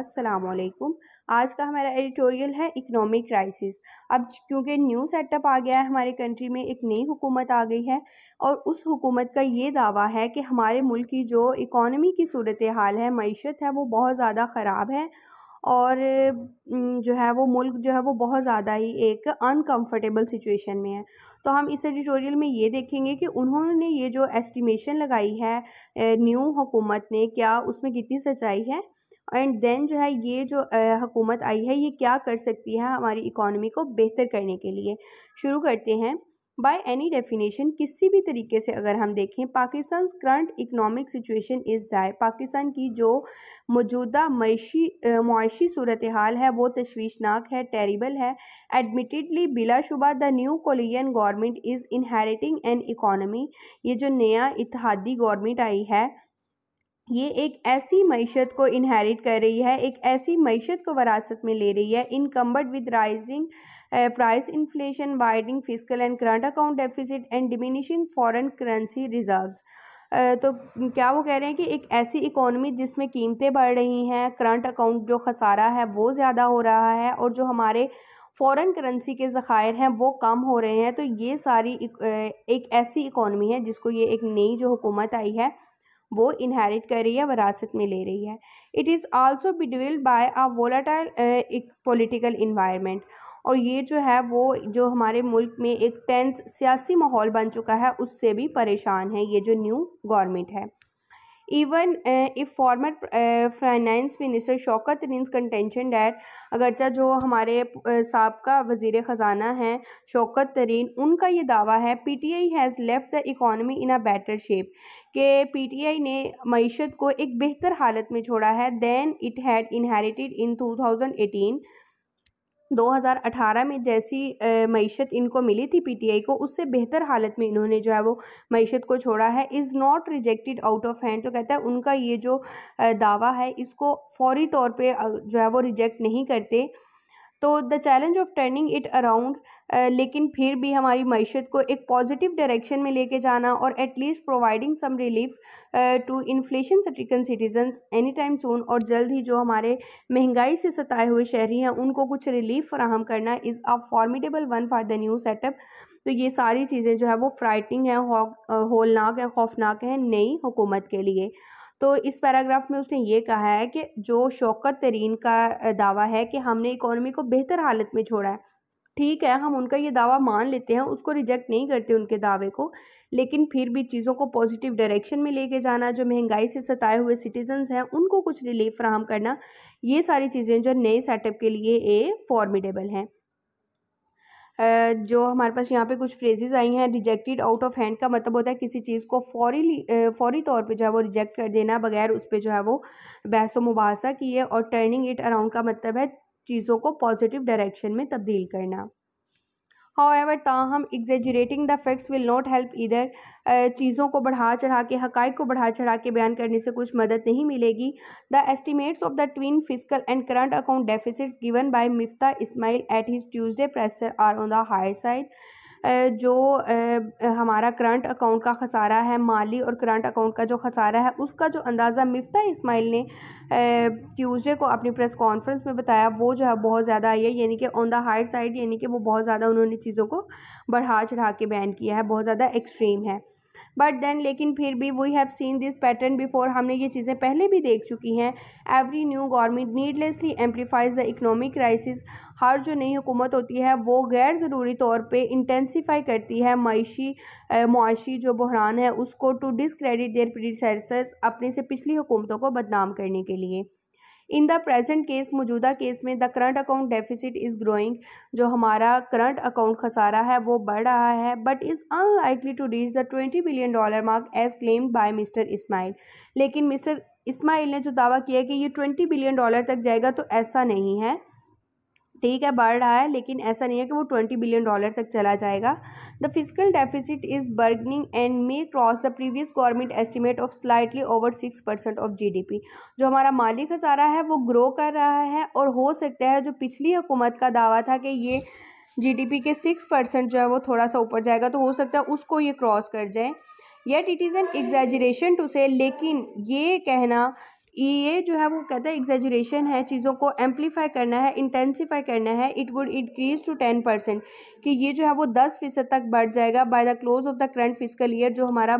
अस्सलाम वालेकुम आज का हमारा एडिटोरियल है इकोनॉमिक क्राइसिस अब क्योंकि न्यू सेटअप आ गया है हमारे कंट्री में एक नई हुकूमत आ गई है और उस हुकूमत का ये दावा है कि हमारे मुल्क की जो इकॉनमी की सूरत हाल है मीशत है वो बहुत ज़्यादा ख़राब है और जो है वो मुल्क जो है वो बहुत ज़्यादा ही एक अनकम्फर्टेबल सिचुएशन में है तो हम इस एडिटोरियल में ये देखेंगे कि उन्होंने ये जो एस्टिमेशन लगाई है न्यू हुकूमत ने क्या उसमें कितनी सच्चाई है एंड देन जो है ये जो हुकूमत आई है ये क्या कर सकती है हमारी इकॉनमी को बेहतर करने के लिए शुरू करते हैं बाय एनी डेफिनेशन किसी भी तरीके से अगर हम देखें Pakistan current economic situation is dire Pakistan की जो मौजूदा मैशी मुआशी सूरत हाल है वो तशवीशनाक है टेरिबल है एडमिटेडली बिलाशुबा the new coalition government is inheriting an economy ये जो नया इतिहादी गवर्नमेंट आई है ये एक ऐसी मीशत को इनहेरिट कर रही है एक ऐसी मीशत को वरासत में ले रही है encumbered with rising price inflation binding physical and current account deficit and diminishing foreign currency reserves तो क्या वो कह रहे हैं कि एक ऐसी इकोनॉमी जिसमें कीमतें बढ़ रही हैं करंट अकाउंट जो खसारा है वो ज़्यादा हो रहा है और जो हमारे फ़ॉरेन करेंसी के ज़ख़ायर हैं वो कम हो रहे हैं तो ये सारी uh, एक ऐसी इकोनॉमी है जिसको ये एक नई जो हुकूमत आई है वो इनहेरिट कर रही है वरासत में ले रही है it is also bedevilled by a volatile political environment और ये जो है वो जो हमारे मुल्क में एक टेंस सियासी माहौल बन चुका है उससे भी परेशान है ये जो न्यू गवर्नमेंट है even if former finance minister Shaukat minister contention that अगरचा जो हमारे सबका वजीर ख़जाना हैं शौकत तरीन उनका ये दावा है P T I has left the economy in a better shape के पी टी आई ने मीशत को एक बेहतर हालत में छोड़ा है than it had inherited in two thousand eighteen 2018 में जैसी मीशत इनको मिली थी पीटीआई को उससे बेहतर हालत में इन्होंने जो है वो मीशत को छोड़ा है is not rejected out of hand तो कहता है उनका ये जो दावा है इसको फौरी तौर पे जो है वो रिजेक्ट नहीं करते तो the challenge of turning it around लेकिन फिर भी हमारी मीशत को एक पॉजिटिव डायरेक्शन में लेके जाना और at least providing some relief to inflation stricken citizens any time soon और जल्द ही जो हमारे महंगाई से सताए हुए शहरी हैं उनको कुछ रिलीफ फ्राहम करना is a formidable one for the new setup तो ये सारी चीज़ें जो है वो फ्राइटनिंग हैं होलनाक है खौफनाक है नई हुकूमत के लिए तो इस पैराग्राफ में उसने ये कहा है कि जो शौकत तरीन का दावा है कि हमने इकॉनमी को बेहतर हालत में छोड़ा है ठीक है हम उनका ये दावा मान लेते हैं उसको रिजेक्ट नहीं करते उनके दावे को लेकिन फिर भी चीज़ों को पॉजिटिव डायरेक्शन में लेके जाना जो महंगाई से सताए हुए सिटीजन्स हैं उनको कुछ रिलीफ फ्राहम करना ये सारी चीज़ें जो नए सेटअप के लिए ए फॉर्मिडेबल हैं जो हमारे पास यहाँ पे कुछ फ्रेजेस आई हैं रिजेक्टेड आउट ऑफ हैंड का मतलब होता है किसी चीज़ को फौरी फौरी तौर पे जो है वो रिजेक्ट कर देना बगैर उस पर जो है वो बहस व मुबासा किए और टर्निंग इट अराउंड का मतलब है चीज़ों को पॉजिटिव डायरेक्शन में तब्दील करना हाउ एवर ताहम exaggerating the facts will not help इधर चीज़ों को बढ़ा चढ़ा के हक़ को बढ़ा चढ़ा के बयान करने से कुछ मदद नहीं मिलेगी the estimates of the twin fiscal and current account deficits given by Miftah Ismail at his Tuesday presser are on the higher side जो हमारा करंट अकाउंट का खसारा है माली और करंट अकाउंट का जो खसारा है उसका जो अंदाज़ा मिफ्ता इसमाइल ने ट्यूसडे को अपनी प्रेस कॉन्फ्रेंस में बताया वो जो है बहुत ज़्यादा आई है यानी कि ऑन द हायर साइड यानी कि वो बहुत ज़्यादा उन्होंने चीज़ों को बढ़ा चढ़ा के बैन किया है बहुत ज़्यादा एक्सट्रीम है बट देन लेकिन फिर भी we have seen this pattern before हमने ये चीज़ें पहले भी देख चुकी हैं every new government needlessly amplifies the economic crisis हर जो नई हुकूमत होती है वो गैर ज़रूरी तौर पर इंटेंसीफाई करती है मीशी मुआशी जो बहरान है उसको टू डिसक्रेडिट देयर प्रीसेसर्स अपने से पिछली हुकूमतों को बदनाम करने के लिए इन द प्रेजेंट केस मौजूदा केस में the current account deficit is growing जो हमारा करंट अकाउंट खसारा है वो बढ़ रहा है but is unlikely to reach the twenty billion dollar mark as claimed by mister Ismail लेकिन मिस्टर इस्माइल ने जो दावा किया कि ये ट्वेंटी बिलियन डॉलर तक जाएगा तो ऐसा नहीं है ठीक है बढ़ रहा है लेकिन ऐसा नहीं है कि वो ट्वेंटी बिलियन डॉलर तक चला जाएगा the fiscal deficit is burgeoning and may cross the previous government estimate of slightly over six percent of GDP जो हमारा माली खसारा है वो ग्रो कर रहा है और हो सकता है जो पिछली हुकूमत का दावा था कि ये जी के सिक्स परसेंट जो है वो थोड़ा सा ऊपर जाएगा तो हो सकता है उसको ये क्रॉस कर जाए yet it is an exaggeration to say लेकिन ये कहना ये जो है वो कहता है एग्जेजरेशन है चीज़ों को एम्पलीफाई करना है इंटेंसीफाई करना है it would increase to ten percent कि ये जो है वो दस फीसद तक बढ़ जाएगा by the close of the current fiscal year जो हमारा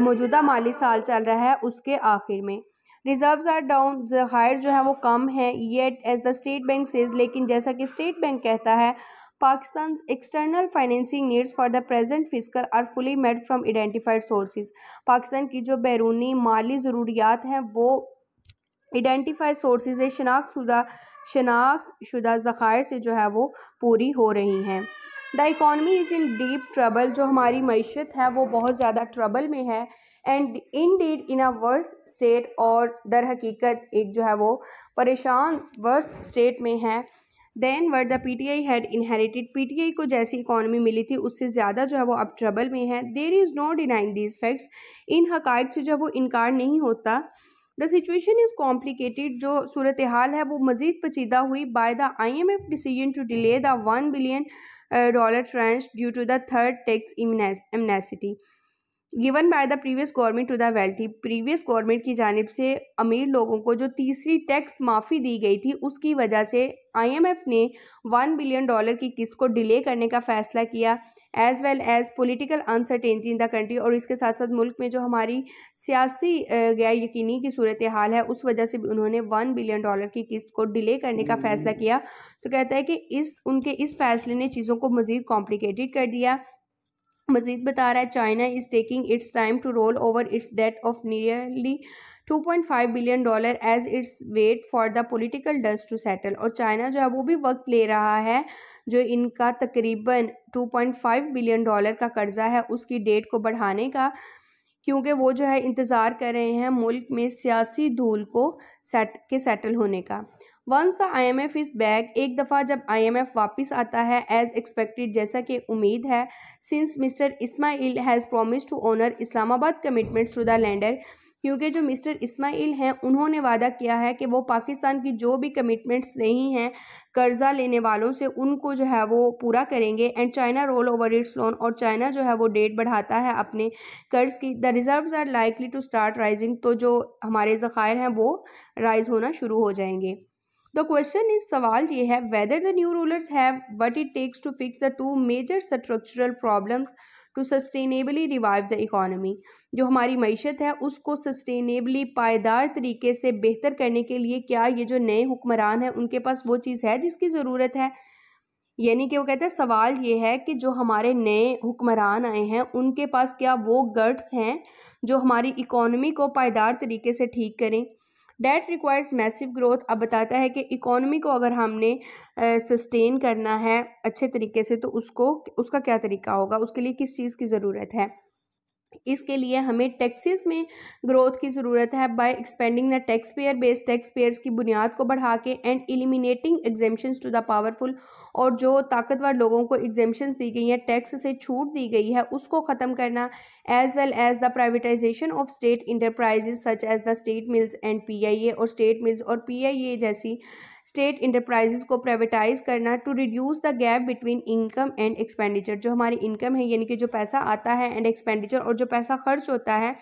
मौजूदा माली साल चल रहा है उसके आखिर में रिजर्व्स आर डाउन हायर जो है वो कम है yet as the state bank says लेकिन जैसा कि स्टेट बैंक कहता है Pakistan external financing needs for the present fiscal are fully met from identified sources Pakistan की जो बैरूनी माली ज़रूरियात हैं वो आइडेंटिफाई सोर्सेज शनाख्त शुदा शनाख्त शुदा ज़ख़ायर से जो है वो पूरी हो रही हैं the economy is in deep trouble जो हमारी मीशत है वो बहुत ज़्यादा ट्रबल में है and indeed in a worse state और दर हकीकत एक जो है वो परेशान वर्स स्टेट में है than what the P T I had inherited P T I को जैसी इकॉनमी मिली थी उससे ज़्यादा जो है वो अब ट्रबल में है there is no denying these facts इन हक़ से जो है वो इनकार नहीं होता द सिचुएशन इज़ कॉम्प्लिकेटेड जो सूरत हाल है वो मज़ीद पचीदा हुई by the I M F decision to delay the one billion dollar tranche due to the third tax amnesty given by the previous government to the wealthy previous government की जानब से अमीर लोगों को जो तीसरी टैक्स माफ़ी दी गई थी उसकी वजह से आई एम एफ़ ने वन बिलियन डॉलर की किस्त को डिले करने का फैसला किया as well as political uncertainty in the country और इसके साथ साथ मुल्क में जो हमारी सियासी गैर यकीनी की सूरत हाल है उस वजह से भी उन्होंने वन बिलियन डॉलर की किस्त को डिले करने का फ़ैसला किया तो कहता है कि इस उनके इस फैसले ने चीज़ों को मज़ीद कॉम्प्लिकेटेड कर दिया मज़ीद बता रहा है China is taking its time to roll over its debt of nearly 2.5 billion dollar as it's wait for the political dust to settle और चाइना जो है वो भी वक्त ले रहा है जो इनका तकरीबन 2.5 बिलियन डॉलर का कर्ज़ा है उसकी डेट को बढ़ाने का क्योंकि वो जो है इंतज़ार कर रहे हैं मुल्क में सियासी धूल को सेट के सेटल होने का once the I M F is back एक दफ़ा जब आई एम एफ़ वापस आता है एज़ एक्सपेक्टेड जैसा कि उम्मीद है since mister Ismail has promise to honour Islamabad commitment to the lender क्योंकि जो मिस्टर इस्माइल हैं उन्होंने वादा किया है कि वो पाकिस्तान की जो भी कमिटमेंट्स नहीं हैं कर्ज़ा लेने वालों से उनको जो है वो पूरा करेंगे and China roll over its loan और चाइना जो है वो डेट बढ़ाता है अपने कर्ज़ की the reserve are likely to start rising तो जो हमारे ज़ख़ायर हैं वो राइज़ होना शुरू हो जाएंगे द क्वेश्चन इज सवाल ये है whether the new rulers have what it takes to fix the two major structural problems to sustainably revive the economy जो हमारी मीशत है उसको सस्टेनेबली पायदार तरीके से बेहतर करने के लिए क्या ये जो नए हुक्मरान हैं उनके पास वो चीज़ है जिसकी ज़रूरत है यानी कि वो कहते हैं सवाल ये है कि जो हमारे नए हुक्मरान आए हैं उनके पास क्या वो गर्ट्स हैं जो हमारी इकॉनमी को पायदार तरीके से ठीक करें डेट रिक्वायर्स मैसिव ग्रोथ अब बताता है कि इकोनॉमी को अगर हमने सस्टेन करना है अच्छे तरीके से तो उसको उसका क्या तरीका होगा उसके लिए किस चीज़ की ज़रूरत है इसके लिए हमें टैक्सेस में ग्रोथ की ज़रूरत है by expanding the taxpayer base taxpayers की बुनियाद को बढ़ा के and eliminating exemption to the powerful और जो ताकतवर लोगों को एग्जेम्पन दी गई हैं टैक्स से छूट दी गई है उसको ख़त्म करना as well as the privatisation of state enterprises such as the state mills and P I A और स्टेट मिल्स और पी आई ए जैसी स्टेट इंटरप्राइजेस को प्राइवेटाइज करना to reduce the gap between income and expenditure जो हमारी income है यानी कि जो पैसा आता है एंड एक्सपेंडिचर और जो पैसा खर्च होता है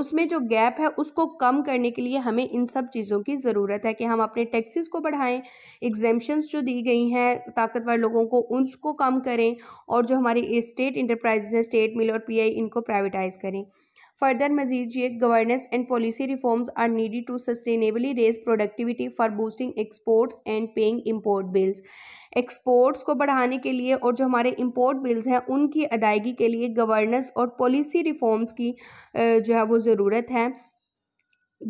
उसमें जो गैप है उसको कम करने के लिए हमें इन सब चीज़ों की ज़रूरत है कि हम अपने टैक्सेस को बढ़ाएं एग्जेम्पन्स जो दी गई हैं ताकतवर लोगों को उनको कम करें और जो हमारी स्टेट इंटरप्राइजेज हैं स्टेट मिल और पीआई इनको प्राइवेटाइज करें फर्दर मजीद ये governance and policy reforms are needed to sustainably raise productivity for boosting exports and paying import bills exports को बढ़ाने के लिए और जो हमारे इम्पोर्ट बिल्स हैं उनकी अदायगी के लिए गवर्नेंस और पॉलिसी रिफॉर्म्स की जो है वो ज़रूरत है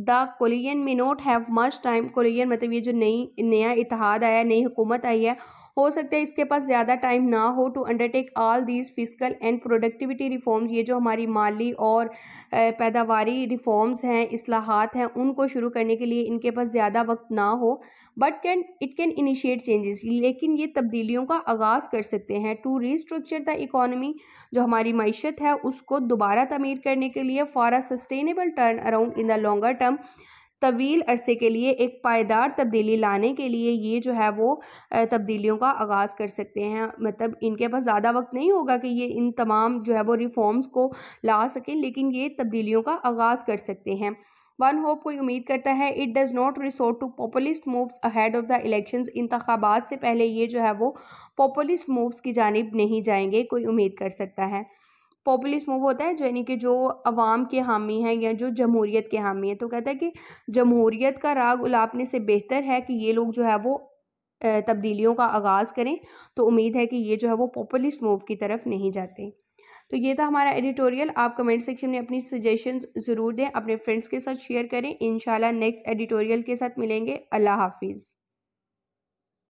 the coalition may not have much time coalition मतलब ये जो नई नया इतिहाद आया नई हुकूमत आई है हो सकता है इसके पास ज़्यादा टाइम ना हो to undertake all these fiscal and productivity reforms ये जो हमारी माली और पैदावारी रिफॉर्म्स हैं असलाहत हैं उनको शुरू करने के लिए इनके पास ज़्यादा वक्त ना हो but can it can initiate changes लेकिन ये तब्दीलियों का आगाज़ कर सकते हैं टू रिस्ट्रक्चर द इकॉनमी जो हमारी मीशत है उसको दोबारा तमीर करने के लिए for a sustainable turnaround in the longer term तवील अरसे के लिए एक पायदार तब्दीली लाने के लिए ये जो है वो तब्दीलियों का आगाज़ कर सकते हैं मतलब इनके पास ज़्यादा वक्त नहीं होगा कि ये इन तमाम जो है वो रिफॉर्म्स को ला सकें लेकिन ये तब्दीलियों का आगाज़ कर सकते हैं वन होप कोई उम्मीद करता है it does not resort to populist moves ahead of the election इंतबात से पहले ये जो है वो पॉपुलिस्ट मूव्स की जानब नहीं जाएंगे कोई उम्मीद कर सकता है पॉपुलिस्ट मूव होता है जो यानी कि जो अवाम के हामी हैं या जो जमहूरीत के हामी हैं तो कहता है कि जमहूरीत का राग उलापने से बेहतर है कि ये लोग जो है वो तब्दीलियों का आगाज़ करें तो उम्मीद है कि ये जो है वो पॉपुलिस्ट मूव की तरफ नहीं जाते तो ये था हमारा एडिटोरियल आप कमेंट सेक्शन में अपनी सजेशंस ज़रूर दें अपने फ्रेंड्स के साथ शेयर करें इन नेक्स्ट एडिटोरियल के साथ मिलेंगे अल्लाह हाफिज़